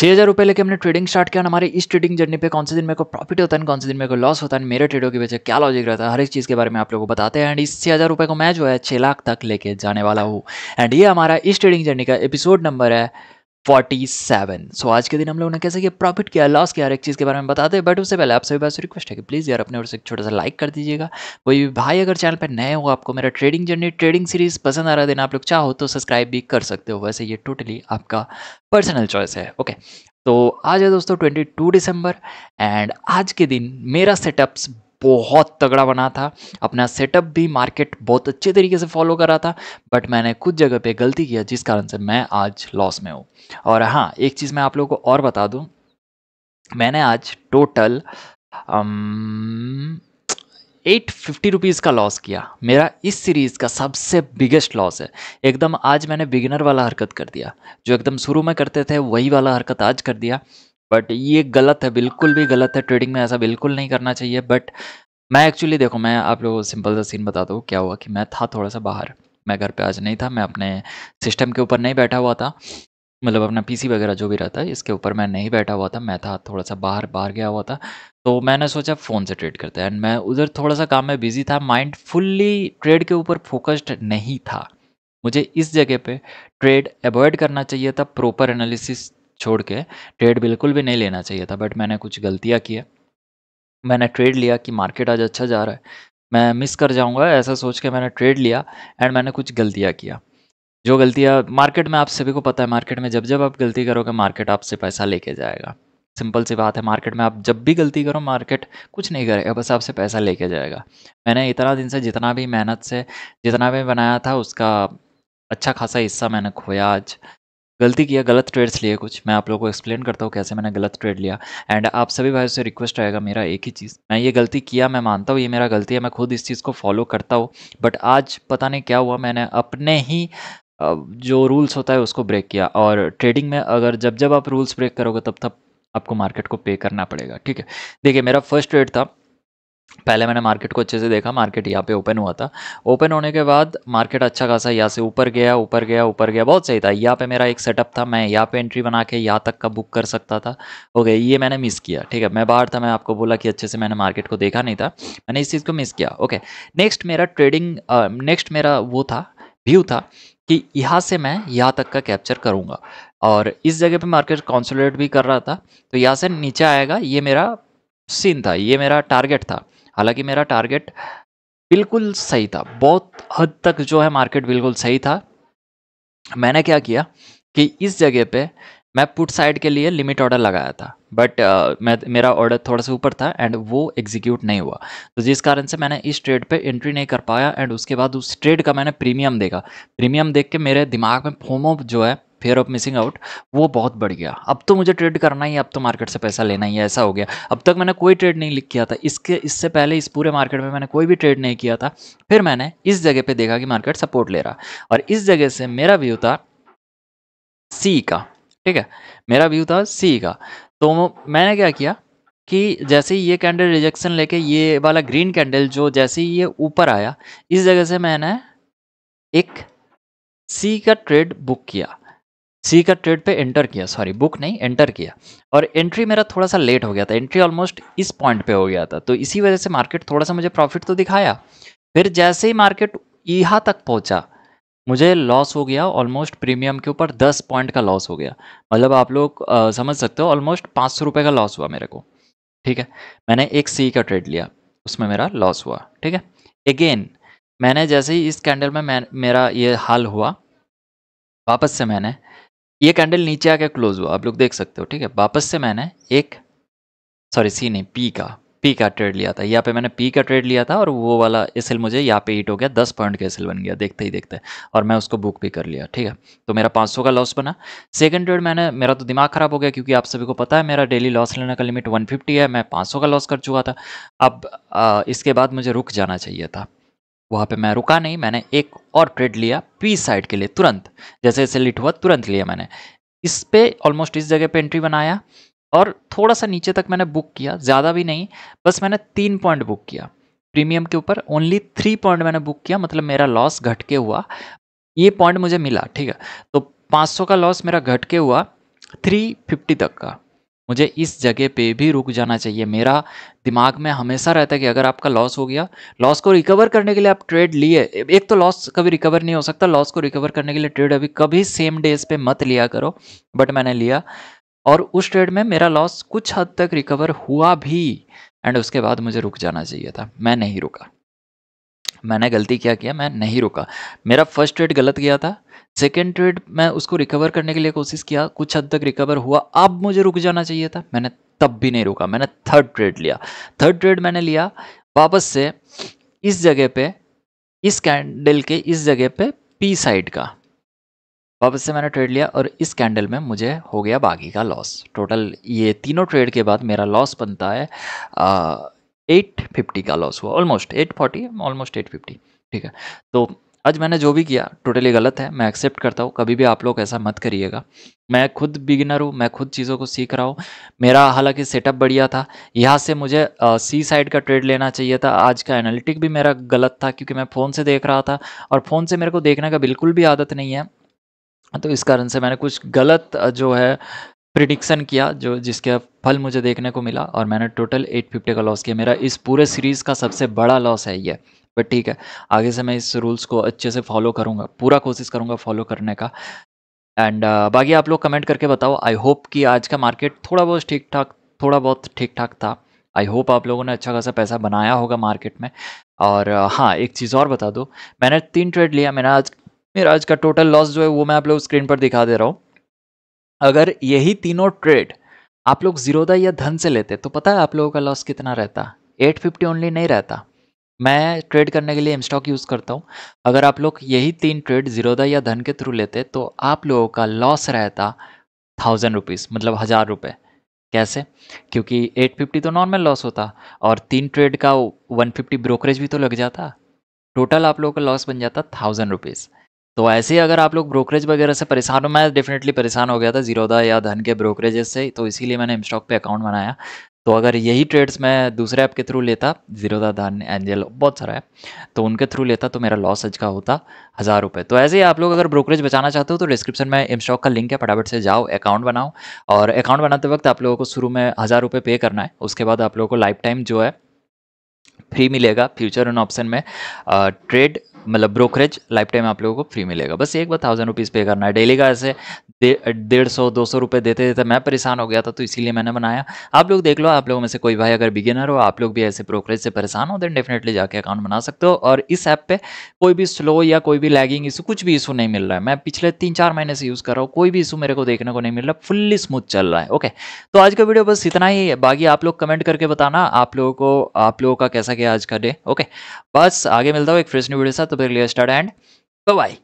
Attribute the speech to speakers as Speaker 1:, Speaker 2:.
Speaker 1: छः हज़ार रुपये लेके हमने ट्रेडिंग स्टार्ट किया हमारे इस ट्रेडिंग जर्नी पे कौन से दिन मेरे को प्रॉफिट होता है कौन से दिन मेरे को लॉस होता है मेरे ट्रेडों के वजह क्या लॉजिक रहता है हर एक चीज़ के बारे में आप लोगों को बताते हैं एंड इस छः हज़ार रुपये को मैं जो है छः लाख तक लेके जाने वाला हूँ एंड ये हमारा इस ट्रेडिंग जर्नी का एपिसोड नंबर है फोर्टी सेवन सो आज के दिन हम लोगों ने कैसे कि प्रॉफिट क्या लॉस किया हर एक चीज़ के बारे में बताते हैं बट उससे पहले आप सभी बात से रिक्वेस्ट है कि प्लीज़ यार अपने ओर से एक छोटा सा लाइक कर दीजिएगा कोई भी भाई अगर चैनल पर नए हो आपको मेरा ट्रेडिंग जर्नी ट्रेडिंग सीरीज पसंद आ रहा है दिन आप लोग चाहो तो सब्सक्राइब भी कर सकते हो वैसे ये टोटली आपका पर्सनल चॉइस है ओके तो आज है दोस्तों ट्वेंटी टू दिसंबर एंड आज के दिन मेरा सेटअप्स बहुत तगड़ा बना था अपना सेटअप भी मार्केट बहुत अच्छे तरीके से फॉलो करा था बट मैंने कुछ जगह पे गलती किया जिस कारण से मैं आज लॉस में हूँ और हाँ एक चीज़ मैं आप लोगों को और बता दूँ मैंने आज टोटल एट फिफ्टी रुपीज़ का लॉस किया मेरा इस सीरीज़ का सबसे बिगेस्ट लॉस है एकदम आज मैंने बिगिनर वाला हरकत कर दिया जो एकदम शुरू में करते थे वही वाला हरकत आज कर दिया बट ये गलत है बिल्कुल भी गलत है ट्रेडिंग में ऐसा बिल्कुल नहीं करना चाहिए बट मैं एक्चुअली देखो मैं आप लोगों को सिंपल सा सीन बता दूँ क्या हुआ कि मैं था थोड़ा सा बाहर मैं घर पे आज नहीं था मैं अपने सिस्टम के ऊपर नहीं बैठा हुआ था मतलब अपना पीसी वगैरह जो भी रहता है इसके ऊपर मैं नहीं बैठा हुआ था मैं था थोड़ा सा बाहर बाहर गया हुआ था तो मैंने सोचा फ़ोन से ट्रेड करते हैं एंड मैं उधर थोड़ा सा काम में बिजी था माइंड फुल्ली ट्रेड के ऊपर फोकस्ड नहीं था मुझे इस जगह पे ट्रेड अवॉइड करना चाहिए था प्रॉपर एनालिसिस छोड़ के ट्रेड बिल्कुल भी नहीं लेना चाहिए था बट मैंने कुछ गलतियाँ की मैंने ट्रेड लिया कि मार्केट आज अच्छा जा रहा है मैं मिस कर जाऊंगा ऐसा सोच के मैंने ट्रेड लिया एंड मैंने कुछ गलतियाँ किया जो गलतियाँ मार्केट में आप सभी को पता है मार्केट में जब जब आप गलती करोगे मार्केट आपसे पैसा लेके जाएगा सिंपल सी बात है मार्केट में आप जब भी गलती करो मार्केट कुछ नहीं करेगा बस आपसे पैसा लेके जाएगा मैंने इतना दिन से जितना भी मेहनत से जितना भी बनाया था उसका अच्छा खासा हिस्सा मैंने खोया आज गलती किया गलत ट्रेड्स लिए कुछ मैं आप लोगों को एक्सप्लेन करता हूँ कैसे मैंने गलत ट्रेड लिया एंड आप सभी भाइयों से रिक्वेस्ट आएगा मेरा एक ही चीज़ मैं ये गलती किया मैं मानता हूँ ये मेरा गलती है मैं खुद इस चीज़ को फॉलो करता हूँ बट आज पता नहीं क्या हुआ मैंने अपने ही जो रूल्स होता है उसको ब्रेक किया और ट्रेडिंग में अगर जब जब आप रूल्स ब्रेक करोगे तब तब आपको मार्केट को पे करना पड़ेगा ठीक है देखिए मेरा फर्स्ट ट्रेड था पहले मैंने मार्केट को अच्छे से देखा मार्केट यहाँ पे ओपन हुआ था ओपन होने के बाद मार्केट अच्छा खासा यहाँ से ऊपर गया ऊपर गया ऊपर गया बहुत सही था यहाँ पे मेरा एक सेटअप था मैं यहाँ पे एंट्री बना के यहाँ तक का बुक कर सकता था ओके ये मैंने मिस किया ठीक है मैं बाहर था मैं आपको बोला कि अच्छे से मैंने मार्केट को देखा नहीं था मैंने इस चीज़ को मिस किया ओके नेक्स्ट मेरा ट्रेडिंग नेक्स्ट मेरा वो था व्यू था कि यहाँ से मैं यहाँ तक का कैप्चर करूँगा और इस जगह पे मार्केट कॉन्सोलेट भी कर रहा था तो यहाँ से नीचे आएगा ये मेरा सीन था ये मेरा टारगेट था हालांकि मेरा टारगेट बिल्कुल सही था बहुत हद तक जो है मार्केट बिल्कुल सही था मैंने क्या किया कि इस जगह पे मैं पुट साइड के लिए लिमिट ऑर्डर लगाया था बट uh, मैं मेरा ऑर्डर थोड़ा सा ऊपर था एंड वो एग्जीक्यूट नहीं हुआ तो जिस कारण से मैंने इस ट्रेड पे एंट्री नहीं कर पाया एंड उसके बाद उस ट्रेड का मैंने प्रीमियम देखा प्रीमियम देख के मेरे दिमाग में फोमो जो है फेयर ऑफ मिसिंग आउट वो बहुत बढ़ गया अब तो मुझे ट्रेड करना ही अब तो मार्केट से पैसा लेना ही ऐसा हो गया अब तक मैंने कोई ट्रेड नहीं लिख किया था इसके इससे पहले इस पूरे मार्केट में मैंने कोई भी ट्रेड नहीं किया था फिर मैंने इस जगह पर देखा कि मार्केट सपोर्ट ले रहा और इस जगह से मेरा व्यू था सी का ठीक है मेरा व्यू था सी का तो मैंने क्या किया कि जैसे ही ये कैंडल रिजेक्शन लेके ये वाला ग्रीन कैंडल जो जैसे ही ये ऊपर आया इस जगह से मैंने एक सी का ट्रेड बुक किया सी का ट्रेड पे एंटर किया सॉरी बुक नहीं एंटर किया और एंट्री मेरा थोड़ा सा लेट हो गया था एंट्री ऑलमोस्ट इस पॉइंट पे हो गया था तो इसी वजह से मार्केट थोड़ा सा मुझे प्रॉफिट तो दिखाया फिर जैसे ही मार्केट यहाँ तक पहुँचा मुझे लॉस हो गया ऑलमोस्ट प्रीमियम के ऊपर दस पॉइंट का लॉस हो गया मतलब आप लोग समझ सकते हो ऑलमोस्ट पाँच सौ रुपये का लॉस हुआ मेरे को ठीक है मैंने एक सी का ट्रेड लिया उसमें मेरा लॉस हुआ ठीक है अगेन मैंने जैसे ही इस कैंडल में मैं मेरा ये हाल हुआ वापस से मैंने ये कैंडल नीचे आके क्लोज हुआ आप लोग देख सकते हो ठीक है वापस से मैंने एक सॉरी सी नहीं पी का पी का ट्रेड लिया था यहाँ पे मैंने पी का ट्रेड लिया था और वो वाला एस मुझे यहाँ पे हिट हो गया दस पॉइंट का एस बन गया देखते ही देखते और मैं उसको बुक भी कर लिया ठीक है तो मेरा पाँच सौ का लॉस बना सेकंड ट्रेड मैंने मेरा तो दिमाग खराब हो गया क्योंकि आप सभी को पता है मेरा डेली लॉस लेने का लिमिट वन है मैं पाँच का लॉस कर चुका था अब आ, इसके बाद मुझे रुक जाना चाहिए था वहाँ पे मैं रुका नहीं मैंने एक और ट्रेड लिया पी साइड के लिए तुरंत जैसे जैसे लिट हुआ तुरंत लिया मैंने इस पे ऑलमोस्ट इस जगह पे एंट्री बनाया और थोड़ा सा नीचे तक मैंने बुक किया ज़्यादा भी नहीं बस मैंने तीन पॉइंट बुक किया प्रीमियम के ऊपर ओनली थ्री पॉइंट मैंने बुक किया मतलब मेरा लॉस घट के हुआ ये पॉइंट मुझे मिला ठीक है तो पाँच का लॉस मेरा घट के हुआ थ्री तक का मुझे इस जगह पे भी रुक जाना चाहिए मेरा दिमाग में हमेशा रहता है कि अगर आपका लॉस हो गया लॉस को रिकवर करने के लिए आप ट्रेड लिए एक तो लॉस कभी रिकवर नहीं हो सकता लॉस को रिकवर करने के लिए ट्रेड अभी कभी सेम डेज पे मत लिया करो बट मैंने लिया और उस ट्रेड में मेरा लॉस कुछ हद तक रिकवर हुआ भी एंड उसके बाद मुझे रुक जाना चाहिए था मैं नहीं रुका मैंने गलती क्या किया मैं नहीं रुका मेरा फर्स्ट ट्रेड गलत गया था सेकेंड ट्रेड मैं उसको रिकवर करने के लिए कोशिश किया कुछ हद तक रिकवर हुआ अब मुझे रुक जाना चाहिए था मैंने तब भी नहीं रुका मैंने थर्ड ट्रेड लिया थर्ड ट्रेड मैंने लिया वापस से इस जगह पे इस कैंडल के इस जगह पे पी साइड का वापस से मैंने ट्रेड लिया और इस कैंडल में मुझे हो गया बागी का लॉस टोटल ये तीनों ट्रेड के बाद मेरा लॉस बनता है एट फिफ्टी का लॉस हुआ almost eight forty almost eight fifty ठीक है तो आज मैंने जो भी किया टोटली गलत है मैं एक्सेप्ट करता हूँ कभी भी आप लोग ऐसा मत करिएगा मैं खुद बिगिनर हूँ मैं खुद चीज़ों को सीख रहा हूँ मेरा हालांकि सेटअप बढ़िया था यहाँ से मुझे सी साइड का ट्रेड लेना चाहिए था आज का एनालिटिक भी मेरा गलत था क्योंकि मैं फ़ोन से देख रहा था और फ़ोन से मेरे को देखने का बिल्कुल भी आदत नहीं है तो इस कारण से मैंने कुछ गलत जो है प्रिडिक्शन किया जो जिसके फल मुझे देखने को मिला और मैंने टोटल 850 का लॉस किया मेरा इस पूरे सीरीज़ का सबसे बड़ा लॉस है ये बट ठीक है आगे से मैं इस रूल्स को अच्छे से फॉलो करूँगा पूरा कोशिश करूँगा फॉलो करने का एंड uh, बाकी आप लोग कमेंट करके बताओ आई होप कि आज का मार्केट थोड़ा बहुत ठीक ठाक थोड़ा बहुत ठीक ठाक था आई होप आप लोगों ने अच्छा खासा पैसा बनाया होगा मार्केट में और uh, हाँ एक चीज़ और बता दो मैंने तीन ट्रेड लिया मैंने आज मेरा आज का टोटल लॉस जो है वो मैं आप लोग स्क्रीन पर दिखा दे रहा हूँ अगर यही तीनों ट्रेड आप लोग जीरोदा या धन से लेते तो पता है आप लोगों का लॉस कितना रहता एट फिफ्टी ओनली नहीं रहता मैं ट्रेड करने के लिए एमस्टॉक यूज़ करता हूँ अगर आप लोग यही तीन ट्रेड जीरोदा या धन के थ्रू लेते तो आप लोगों का लॉस रहता थाउजेंड रुपीज़ मतलब हज़ार रुपये कैसे क्योंकि 850 तो नॉर्मल लॉस होता और तीन ट्रेड का 150 ब्रोकरेज भी तो लग जाता टोटल आप लोगों का लॉस बन जाता थाउजेंड रुपीज़ तो ऐसे ही अगर आप लोग ब्रोकरेज वगैरह से परेशान हो मैं डेफिनेटली परेशान हो गया था जीरोदा या धन के ब्रोकरेजेस से तो इसीलिए मैंने इमस्टॉक पे अकाउंट बनाया तो अगर यही ट्रेड्स मैं दूसरे ऐप के थ्रू लेता जीरोदा धन एंजल बहुत सारा ऐप तो उनके थ्रू लेता तो मेरा लॉस आज का होता हज़ार रुपये तो ऐसे ही आप लोग अगर ब्रोकरेज बचाना चाहते हो तो डिस्क्रिप्शन में एम स्टॉक का लिंक है फटाफट से जाओ अकाउंट बनाओ और अकाउंट बनाते वक्त आप लोगों को शुरू में हज़ार रुपये पे करना है उसके बाद आप लोगों को लाइफ टाइम जो है फ्री मिलेगा फ्यूचर एंड ऑप्शन में ट्रेड मतलब ब्रोकरेज लाइफ टाइम आप लोगों को फ्री मिलेगा बस एक बार थाउजेंड रुपीज़ पे करना है डेली का ऐसे डेढ़ सौ दो सौ रुपये देते देते मैं परेशान हो गया था तो इसीलिए मैंने बनाया आप लोग देख लो आप लोगों में से कोई भाई अगर बिगिनर हो आप लोग भी ऐसे ब्रोकरेज से परेशान हो देन डेफिनेटली जाके अकाउंट बना सकते हो और इस ऐप पर कोई भी स्लो या कोई भी लैगिंग इशू कुछ भी इशू नहीं मिल रहा है मैं पिछले तीन चार महीने से यूज़ कर रहा हूँ कोई भी इशू मेरे को देखने को नहीं मिल रहा फुल्ली स्मूथ चल रहा है ओके तो आज का वीडियो बस इतना ही है बाकी आप लोग कमेंट करके बताना आप लोगों को आप लोगों का कैसा गया आज का डे ओके बस आगे मिलता हूँ एक फ्रेश न्यू वीडियो साथ तब तक लिए स्टार्ट एंड बाय